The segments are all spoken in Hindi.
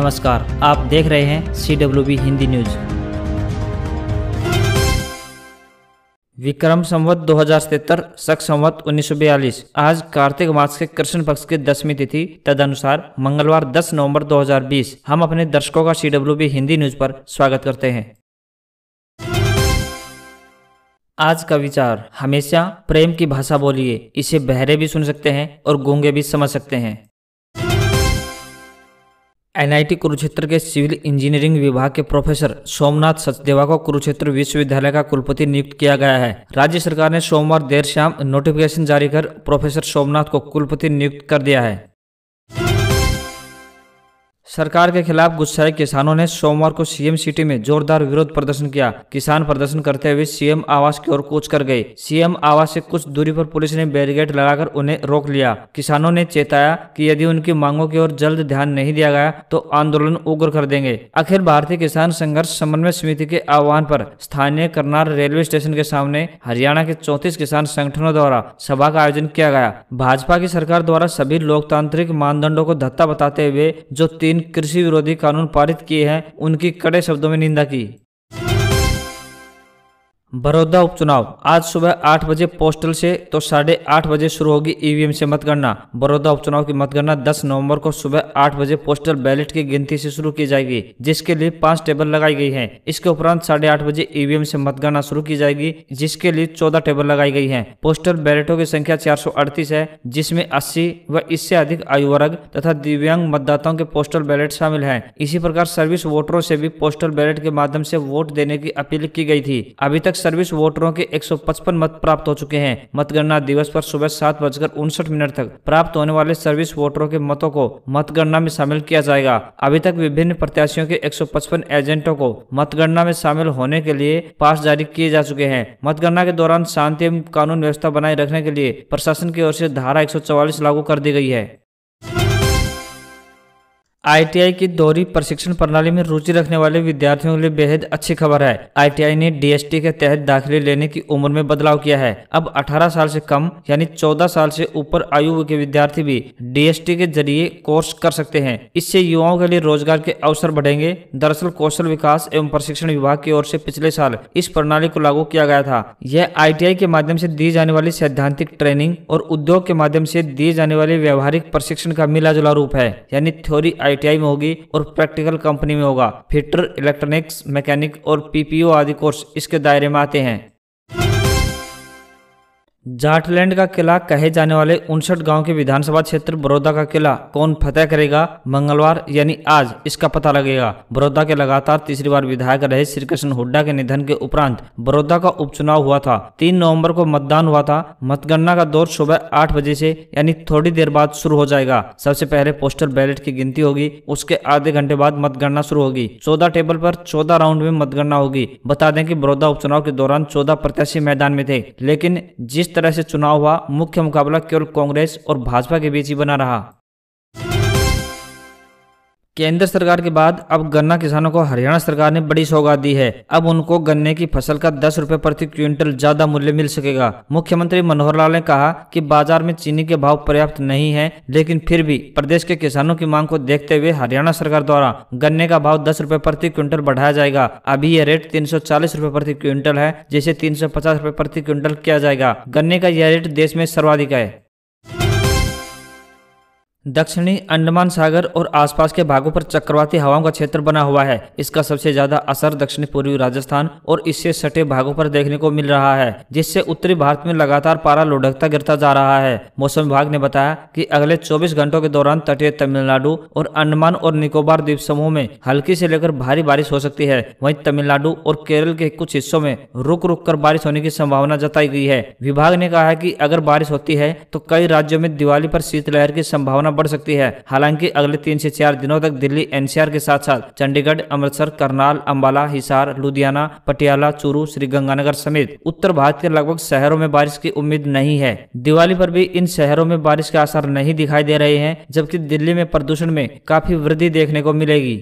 नमस्कार आप देख रहे हैं C W B Hindi news Vikram Samvat दो हजार सतहत्तर शख संवत उन्नीस आज कार्तिक मास के कृष्ण पक्ष की दसवीं तिथि तदनुसार मंगलवार 10 नवंबर 2020 हम अपने दर्शकों का C W B Hindi news पर स्वागत करते हैं आज का विचार हमेशा प्रेम की भाषा बोलिए इसे बहरे भी सुन सकते हैं और गूंगे भी समझ सकते हैं एनआईटी कुरुक्षेत्र के सिविल इंजीनियरिंग विभाग के प्रोफेसर सोमनाथ सचदेवा को कुरुक्षेत्र विश्वविद्यालय का कुलपति नियुक्त किया गया है राज्य सरकार ने सोमवार देर शाम नोटिफिकेशन जारी कर प्रोफेसर सोमनाथ को कुलपति नियुक्त कर दिया है सरकार के खिलाफ गुस्साए किसानों ने सोमवार को सीएम सिटी में जोरदार विरोध प्रदर्शन किया किसान प्रदर्शन करते हुए सीएम आवास की ओर कूच कर गए सीएम आवास से कुछ दूरी पर पुलिस ने बैरिकेड लगाकर उन्हें रोक लिया किसानों ने चेताया कि यदि उनकी मांगों की ओर जल्द ध्यान नहीं दिया गया तो आंदोलन उग्र कर देंगे अखिल भारतीय किसान संघर्ष समन्वय समिति के आह्वान पर स्थानीय करनार रेलवे स्टेशन के सामने हरियाणा के चौतीस किसान संगठनों द्वारा सभा का आयोजन किया गया भाजपा की सरकार द्वारा सभी लोकतांत्रिक मानदंडो को धत्ता बताते हुए जो तीन जिन कृषि विरोधी कानून पारित किए हैं उनकी कड़े शब्दों में निंदा की बड़ौदा उपचुनाव आज सुबह आठ बजे पोस्टल से तो साढ़े आठ बजे शुरू होगी ईवीएम से मतगणना बड़ौदा उपचुनाव की मतगणना 10 नवंबर को सुबह आठ बजे पोस्टल बैलेट की गिनती से शुरू की जाएगी जिसके लिए पांच टेबल लगाई गई हैं। इसके उपरांत साढ़े आठ बजे ईवीएम से मतगणना शुरू की जाएगी जिसके लिए चौदह टेबल लगाई गई है पोस्टल बैलेटों की संख्या चार है जिसमे अस्सी व इससे अधिक आयु वर्ग तथा दिव्यांग मतदाताओं के पोस्टल बैलेट शामिल है इसी प्रकार सर्विस वोटरों से भी पोस्टल बैलेट के माध्यम से वोट देने की अपील की गई थी अभी तक सर्विस वोटरों के 155 मत प्राप्त हो चुके हैं मतगणना दिवस पर सुबह सात बजकर उनसठ मिनट तक प्राप्त होने वाले सर्विस वोटरों के मतों को मतगणना में शामिल किया जाएगा अभी तक विभिन्न प्रत्याशियों के 155 एजेंटों को मतगणना में शामिल होने के लिए पास जारी किए जा चुके हैं मतगणना के दौरान शांति एवं कानून व्यवस्था बनाए रखने के लिए प्रशासन की ओर से धारा एक लागू कर दी गई है आईटीआई की दोहरी प्रशिक्षण प्रणाली में रुचि रखने वाले विद्यार्थियों के लिए बेहद अच्छी खबर है आईटीआई ने डीएसटी के तहत दाखिले लेने की उम्र में बदलाव किया है अब 18 साल से कम यानी 14 साल से ऊपर आयु के विद्यार्थी भी डीएसटी के जरिए कोर्स कर सकते हैं इससे युवाओं के लिए रोजगार के अवसर बढ़ेंगे दरअसल कौशल विकास एवं प्रशिक्षण विभाग की ओर ऐसी पिछले साल इस प्रणाली को लागू किया गया था यह आई के माध्यम ऐसी दी जाने वाली सैद्धांतिक ट्रेनिंग और उद्योग के माध्यम ऐसी दिए जाने वाले व्यवहारिक प्रशिक्षण का मिला जुला रूप है यानी थ्योरी आईटीआई में होगी और प्रैक्टिकल कंपनी में होगा फिटर इलेक्ट्रॉनिक्स मैकेनिक और पीपीओ आदि कोर्स इसके दायरे में आते हैं जाटलैंड का किला कहे जाने वाले उनसठ गांव के विधानसभा क्षेत्र बड़ौदा का किला कौन फतेह करेगा मंगलवार यानी आज इसका पता लगेगा बड़ौदा के लगातार तीसरी बार विधायक रहे श्री कृष्ण हुड्डा के निधन के उपरांत बड़ौदा का उपचुनाव हुआ था तीन नवंबर को मतदान हुआ था मतगणना का दौर सुबह आठ बजे से यानी थोड़ी देर बाद शुरू हो जाएगा सबसे पहले पोस्टल बैलेट की गिनती होगी उसके आधे घंटे बाद मतगणना शुरू होगी चौदह टेबल आरोप चौदह राउंड में मतगणना होगी बता दें की बड़ौदा उपचुनाव के दौरान चौदह प्रत्याशी मैदान में थे लेकिन जिस तरह से चुनाव हुआ मुख्य मुकाबला केवल कांग्रेस और भाजपा के बीच ही बना रहा केंद्र सरकार के बाद अब गन्ना किसानों को हरियाणा सरकार ने बड़ी सौगात दी है अब उनको गन्ने की फसल का दस रूपए प्रति क्विंटल ज्यादा मूल्य मिल सकेगा मुख्यमंत्री मनोहर लाल ने कहा कि बाजार में चीनी के भाव पर्याप्त नहीं है लेकिन फिर भी प्रदेश के किसानों की मांग को देखते हुए हरियाणा सरकार द्वारा गन्ने का भाव दस रूपए प्रति क्विंटल बढ़ाया जाएगा अभी यह रेट तीन सौ चालीस रूपए प्रति क्विंटल है जिसे तीन सौ पचास रूपए प्रति क्विंटल किया जाएगा गन्ने का यह रेट देश में सर्वाधिक है दक्षिणी अंडमान सागर और आसपास के भागों पर चक्रवाती हवाओं का क्षेत्र बना हुआ है इसका सबसे ज्यादा असर दक्षिणी पूर्वी राजस्थान और इससे सटे भागों पर देखने को मिल रहा है जिससे उत्तरी भारत में लगातार पारा लुढ़कता गिरता जा रहा है मौसम विभाग ने बताया कि अगले 24 घंटों के दौरान तटीय तमिलनाडु और अंडमान और निकोबार द्वीप समूह में हल्की से लेकर भारी बारिश हो सकती है वही तमिलनाडु और केरल के कुछ हिस्सों में रुक रुक कर बारिश होने की संभावना जताई गई है विभाग ने कहा है की अगर बारिश होती है तो कई राज्यों में दिवाली पर शीतलहर की संभावना बढ़ सकती है हालांकि अगले तीन से चार दिनों तक दिल्ली एनसीआर के साथ साथ चंडीगढ़ अमृतसर करनाल अम्बाला हिसार लुधियाना पटियाला चूरू श्रीगंगानगर समेत उत्तर भारत के लगभग शहरों में बारिश की उम्मीद नहीं है दिवाली पर भी इन शहरों में बारिश के आसार नहीं दिखाई दे रहे हैं जबकि दिल्ली में प्रदूषण में काफी वृद्धि देखने को मिलेगी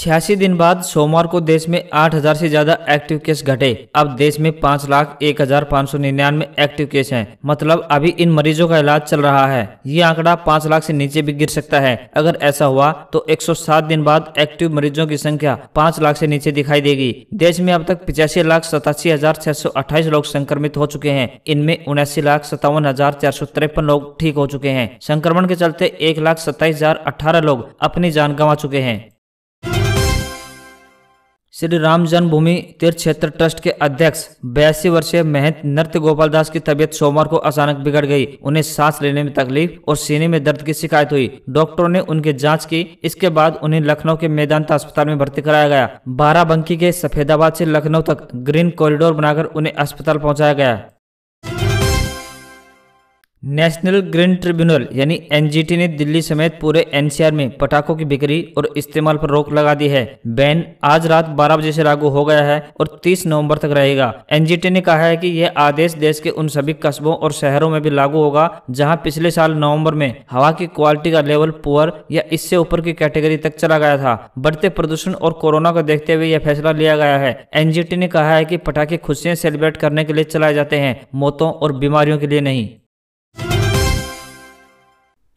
छियासी दिन बाद सोमवार को देश में 8000 से ज्यादा एक्टिव केस घटे अब देश में पाँच लाख एक हजार पाँच सौ निन्यानवे एक्टिव केस हैं मतलब अभी इन मरीजों का इलाज चल रहा है ये आंकड़ा पाँच लाख से नीचे भी गिर सकता है अगर ऐसा हुआ तो 107 दिन बाद एक्टिव मरीजों की संख्या पाँच लाख से नीचे दिखाई देगी देश में अब तक पिचासी लाख सतासी हजार छह सौ अट्ठाईस लोग संक्रमित हो चुके हैं इनमें उनासी लाख सत्तावन हजार चार सौ तिरपन लोग ठीक हो चुके हैं संक्रमण के चलते एक लाख सत्ताईस हजार अठारह लोग अपनी जान गंवा चुके हैं श्री राम जन्मभूमि तीर्थ क्षेत्र ट्रस्ट के अध्यक्ष बयासी वर्षीय महंत नृत्य गोपाल दास की तबियत सोमवार को अचानक बिगड़ गई उन्हें सांस लेने में तकलीफ और सीने में दर्द की शिकायत हुई डॉक्टरों ने उनकी जांच की इसके बाद उन्हें लखनऊ के मैदानता अस्पताल में भर्ती कराया गया बाराबंकी के सफेदाबाद से लखनऊ तक ग्रीन कॉरिडोर बनाकर उन्हें अस्पताल पहुँचाया गया नेशनल ग्रीन ट्रिब्यूनल यानी एनजीटी ने दिल्ली समेत पूरे एनसीआर में पटाखों की बिक्री और इस्तेमाल पर रोक लगा दी है बैन आज रात 12 बजे से लागू हो गया है और 30 नवंबर तक रहेगा एनजीटी ने कहा है कि यह आदेश देश के उन सभी कस्बों और शहरों में भी लागू होगा जहां पिछले साल नवंबर में हवा की क्वालिटी का लेवल पुअर या इससे ऊपर की कैटेगरी तक चला गया था बढ़ते प्रदूषण और कोरोना को देखते हुए यह फैसला लिया गया है एनजीटी ने कहा है की पटाखे खुशियाँ सेलिब्रेट करने के लिए चलाए जाते हैं मौतों और बीमारियों के लिए नहीं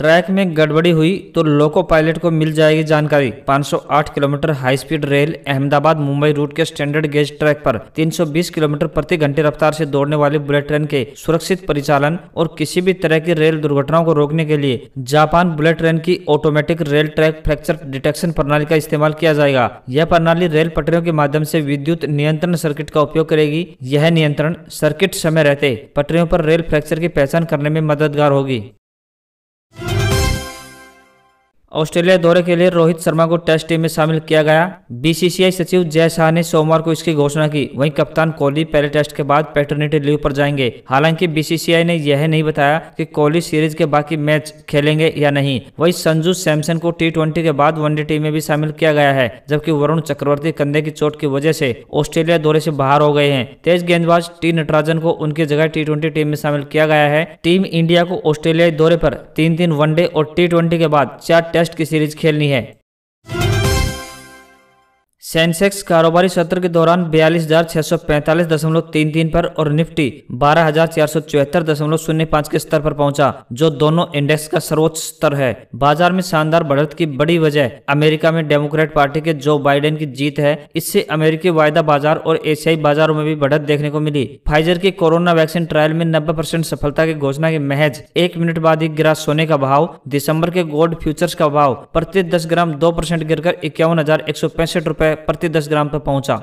ट्रैक में गड़बड़ी हुई तो लोको पायलट को मिल जाएगी जानकारी 508 kilometre high speed rail Ahmedabad Mumbai route के स्टैंडर्ड गेज ट्रैक पर 320 किलोमीटर प्रति घंटे रफ्तार से दौड़ने वाली बुलेट ट्रेन के सुरक्षित परिचालन और किसी भी तरह की रेल दुर्घटनाओं को रोकने के लिए जापान बुलेट ट्रेन की automatic rail track fracture detection प्रणाली का इस्तेमाल किया जाएगा यह प्रणाली रेल पटरियों के माध्यम ऐसी विद्युत नियंत्रण सर्किट का उपयोग करेगी यह नियंत्रण सर्किट समय रहते पटरियों आरोप रेल फ्रैक्चर की पहचान करने में मददगार होगी ऑस्ट्रेलिया दौरे के लिए रोहित शर्मा को टेस्ट टीम में शामिल किया गया बीसीसीआई सचिव जय शाह ने सोमवार को इसकी घोषणा की वहीं कप्तान कोहली पहले टेस्ट के बाद पैटर्निटी लीव पर जाएंगे हालांकि बीसीसीआई ने यह नहीं बताया कि कोहली सीरीज के बाकी मैच खेलेंगे या नहीं वहीं संजू सैमसन को टी के बाद वनडे टीम में भी शामिल किया गया है जबकि वरुण चक्रवर्ती कंधे की चोट की वजह से ऑस्ट्रेलिया दौरे से बाहर हो गए हैं तेज गेंदबाज टी नटराजन को उनकी जगह टी टीम में शामिल किया गया है टीम इंडिया को ऑस्ट्रेलिया दौरे पर तीन दिन वनडे और टी के बाद चार टेस्ट की सीरीज खेलनी है सेंसेक्स कारोबारी सत्र के दौरान बयालीस हजार छह सौ पैंतालीस दशमलव तीन तीन पर और निफ्टी बारह हजार चार सौ चौहत्तर दशमलव शून्य पाँच के स्तर पर पहुंचा जो दोनों इंडेक्स का सर्वोच्च स्तर है बाजार में शानदार बढ़त की बड़ी वजह अमेरिका में डेमोक्रेट पार्टी के जो बाइडेन की जीत है इससे अमेरिकी वायदा बाजार और एशियाई बाजारों में भी बढ़त देखने को मिली फाइजर के कोरोना वैक्सीन ट्रायल में नब्बे परसेंट सफलता की घोषणा के महज एक मिनट बाद ही गिरा सोने का भाव दिसंबर के गोल्ड फ्यूचर्स का भाव प्रति दस ग्राम दो परसेंट गिरकर इक्यावन हजार एक सौ पैंसठ रुपए प्रति दस ग्राम पर पहुंचा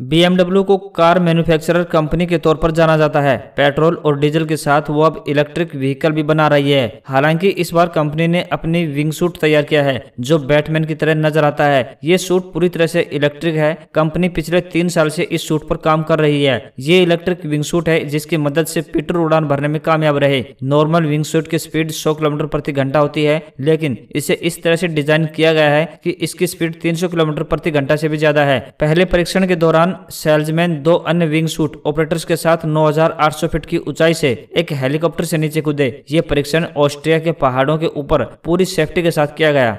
बी को कार मैन्युफैक्चरर कंपनी के तौर पर जाना जाता है पेट्रोल और डीजल के साथ वो अब इलेक्ट्रिक व्हीकल भी बना रही है हालांकि इस बार कंपनी ने अपनी विंग सूट तैयार किया है जो बैटमैन की तरह नजर आता है ये सूट पूरी तरह से इलेक्ट्रिक है कंपनी पिछले तीन साल से इस सूट पर काम कर रही है ये इलेक्ट्रिक विंग सूट है जिसकी मदद ऐसी पेट्रोल उड़ान भरने में कामयाब रहे नॉर्मल विंग सूट की स्पीड सौ किलोमीटर प्रति घंटा होती है लेकिन इसे इस तरह ऐसी डिजाइन किया गया है की इसकी स्पीड तीन किलोमीटर प्रति घंटा ऐसी भी ज्यादा है पहले परीक्षण के दौरान वन सेल्समैन दो अन्य विंग सूट ऑपरेटर्स के साथ 9,800 फीट की ऊंचाई से एक हेलीकॉप्टर से नीचे कूदे ये परीक्षण ऑस्ट्रिया के पहाड़ों के ऊपर पूरी सेफ्टी के साथ किया गया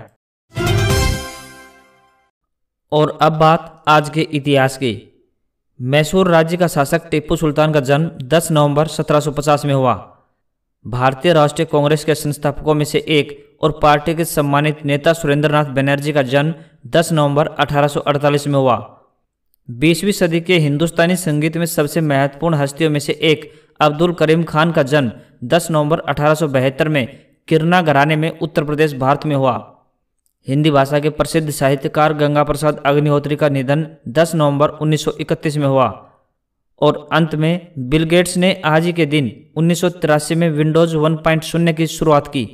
और अब बात आज के इतिहास की मैसूर राज्य का शासक टीपू सुल्तान का जन्म 10 नवंबर 1750 में हुआ भारतीय राष्ट्रीय कांग्रेस के संस्थापकों में से एक और पार्टी के सम्मानित नेता सुरेंद्रनाथ बनर्जी का जन्म 10 नवंबर 1848 में हुआ बीसवीं सदी के हिंदुस्तानी संगीत में सबसे महत्वपूर्ण हस्तियों में से एक अब्दुल करीम खान का जन्म 10 नवंबर अठारह में किरना घराने में उत्तर प्रदेश भारत में हुआ हिंदी भाषा के प्रसिद्ध साहित्यकार गंगा प्रसाद अग्निहोत्री का निधन 10 नवंबर 1931 में हुआ और अंत में बिल गेट्स ने आज ही के दिन उन्नीस में विंडोज 1.0 की शुरुआत की